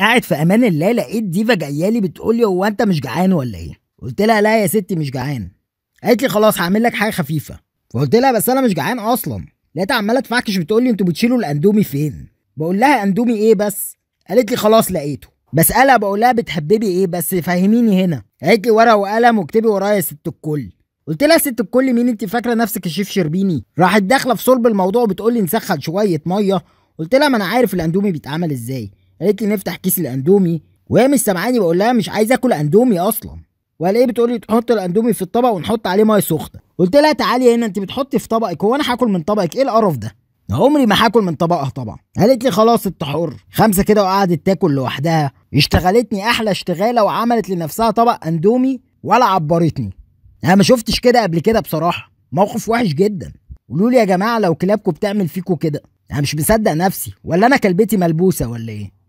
قاعد في امان الله لقيت ديفا جايه لي بتقول لي هو انت مش جعان ولا ايه قلت لها لا يا ستي مش جعان قالت لي خلاص هعمل لك حاجه خفيفه فقلت لها بس انا مش جعان اصلا لقيتها عماله تفعكش بتقول لي انتوا بتشيلوا الاندومي فين بقول لها اندومي ايه بس قالت لي خلاص لقيته بسالها بقول لها بتحببي ايه بس فهميني هنا قالت لي ورقه وقلم واكتبي ورايا يا ست الكل قلت لها ست الكل مين انت فاكره نفسك الشيف شربيني راحت داخله في صلب الموضوع وبتقول لي نسخن شويه ميه قلت لها ما انا عارف الاندومي بيتعمل ازاي قالت لي نفتح كيس الاندومي وهي مش سامعاني بقول لها مش عايز اكل اندومي اصلا والاقيه بتقول لي تحط الاندومي في الطبق ونحط عليه ميه سخنه قلت لها تعالي هنا انت بتحطي في طبقك هو انا هاكل من طبقك ايه القرف ده عمري ما هاكل من طبقها طبعا قالت لي خلاص انت حر خمسه كده وقعدت تاكل لوحدها اشتغلتني احلى اشتغاله وعملت لنفسها طبق اندومي ولا عبرتني انا ما شفتش كده قبل كده بصراحه موقف وحش جدا قولوا لي يا جماعه لو كلابكم بتعمل فيكم كده انا مش مصدق نفسي ولا انا كلبتي ملبوسه ولا ايه